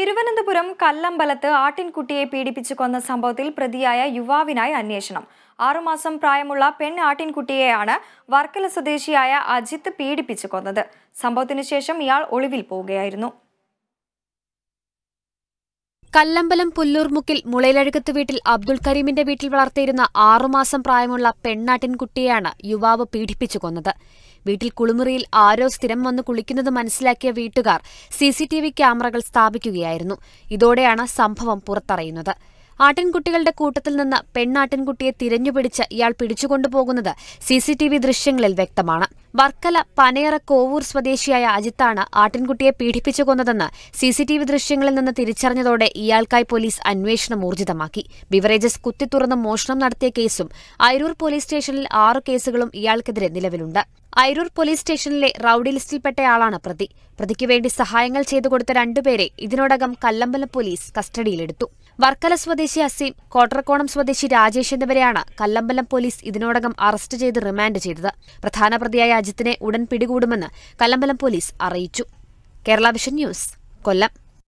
തിരുവനന്തപുരം കല്ലമ്പലത്ത് ആട്ടിൻകുട്ടിയെ പീഡിപ്പിച്ചു കൊന്ന സംഭവത്തിൽ പ്രതിയായ യുവാവിനായി അന്വേഷണം ആറുമാസം പ്രായമുള്ള പെൺ ആട്ടിൻകുട്ടിയെയാണ് വർക്കല സ്വദേശിയായ അജിത്ത് പീഡിപ്പിച്ചു കൊന്നത് സംഭവത്തിനു ശേഷം ഇയാൾ ഒളിവിൽ പോവുകയായിരുന്നു കല്ലമ്പലം പുല്ലൂർമുക്കിൽ മുളയിലഴുകത്ത് വീട്ടിൽ അബ്ദുൾ കരീമിന്റെ വീട്ടിൽ വളർത്തിയിരുന്ന ആറുമാസം പ്രായമുള്ള പെണ്ണാട്ടിൻകുട്ടിയെയാണ് യുവാവ് പീഡിപ്പിച്ചു കൊന്നത് വീട്ടിൽ കുളിമുറിയിൽ ആരോ സ്ഥിരം വന്ന് കുളിക്കുന്നത് മനസ്സിലാക്കിയ വീട്ടുകാർ സിസിടിവി ക്യാമറകൾ സ്ഥാപിക്കുകയായിരുന്നു ഇതോടെയാണ് സംഭവം പുറത്തറിയുന്നത് ആട്ടിൻകുട്ടികളുടെ കൂട്ടത്തിൽ നിന്ന് പെണ്ണാട്ടിൻകുട്ടിയെ തിരഞ്ഞുപിടിച്ച് ഇയാൾ പിടിച്ചുകൊണ്ടുപോകുന്നത് സിസിടിവി ദൃശ്യങ്ങളിൽ വ്യക്തമാണ് വർക്കല പനയറ കോവൂർ സ്വദേശിയായ അജിത്താണ് ആട്ടിൻകുട്ടിയെ പീഡിപ്പിച്ചു കൊന്നതെന്ന് സിസിടിവി ദൃശ്യങ്ങളിൽ നിന്ന് തിരിച്ചറിഞ്ഞതോടെ ഇയാൾക്കായി പോലീസ് അന്വേഷണം ഊർജിതമാക്കി ബിവറേജസ് കുത്തിത്തുറന്ന് മോഷണം നടത്തിയ കേസും അയരൂർ പോലീസ് സ്റ്റേഷനിൽ ആറു കേസുകളും ഇയാൾക്കെതിരെ നിലവിലുണ്ട് ഐരൂർ പോലീസ് സ്റ്റേഷനിലെ റൌഡി ലിസ്റ്റിൽപ്പെട്ടയാളാണ് പ്രതി പ്രതിക്ക് വേണ്ടി സഹായങ്ങൾ ചെയ്തു കൊടുത്ത രണ്ടുപേരെ ഇതിനോടകം കല്ലമ്പല പോലീസ് കസ്റ്റഡിയിലെടുത്തു വർക്കല സ്വദേശി അസീം കോട്ടർകോണം സ്വദേശി രാജേഷ് എന്നിവരെയാണ് കല്ലമ്പലം പോലീസ് ഇതിനോടകം അറസ്റ്റ് ചെയ്ത് റിമാൻഡ് ചെയ്തത് പ്രധാന പ്രതിയായ അജിത്തിനെ ഉടൻ പിടികൂടുമെന്ന് കല്ലമ്പലം പോലീസ് അറിയിച്ചു കേരള വിഷൻ ന്യൂസ് കൊല്ലം